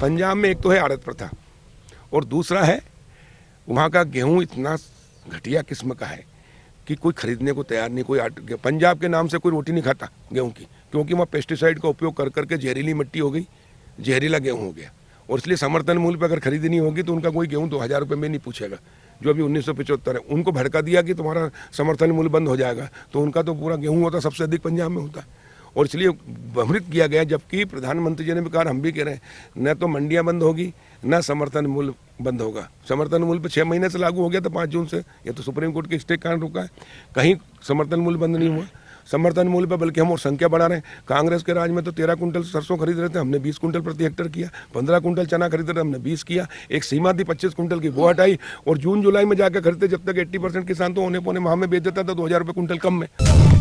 पंजाब में एक तो है आड़त प्रथा और दूसरा है वहाँ का गेहूँ इतना घटिया किस्म का है कि कोई खरीदने को तैयार नहीं कोई पंजाब के नाम से कोई रोटी नहीं खाता गेहूँ की क्योंकि वहाँ पेस्टिसाइड का उपयोग कर करके जहरीली मिट्टी हो गई जहरीला गेहूँ हो गया और इसलिए समर्थन मूल्य पर अगर खरीदनी होगी तो उनका कोई गेहूँ दो हज़ार रुपये में नहीं पूछेगा जो अभी उन्नीस है उनको भड़का दिया कि तुम्हारा समर्थन मूल्य बंद हो जाएगा तो उनका तो पूरा गेहूँ होता सबसे अधिक पंजाब में होता है और इसलिए भ्रमित किया गया जबकि प्रधानमंत्री जी ने भी कहा हम भी कह रहे हैं न तो मंडियाँ बंद होगी न समर्थन मूल्य बंद होगा समर्थन मूल्य पर छः महीने से लागू हो गया था पाँच जून से ये तो सुप्रीम कोर्ट के स्टे कारण रुका है कहीं समर्थन मूल्य बंद नहीं हुआ समर्थन मूल्य पर बल्कि हम और संख्या बढ़ा रहे हैं कांग्रेस के राज में तो तेरह कुंटल सरसों खरीद रहे थे हमने बीस कुंटल प्रति हेक्टर किया पंद्रह कुंटल चना खरीद रहे हमने बीस किया एक सीमा थी पच्चीस कुंटल की वो हटाई और जून जुलाई में जाकर खरीदते जब तक एट्टी परसेंट किसान तो होने पौने माह में बेच देता था दो हज़ार रुपये कुंटल कम में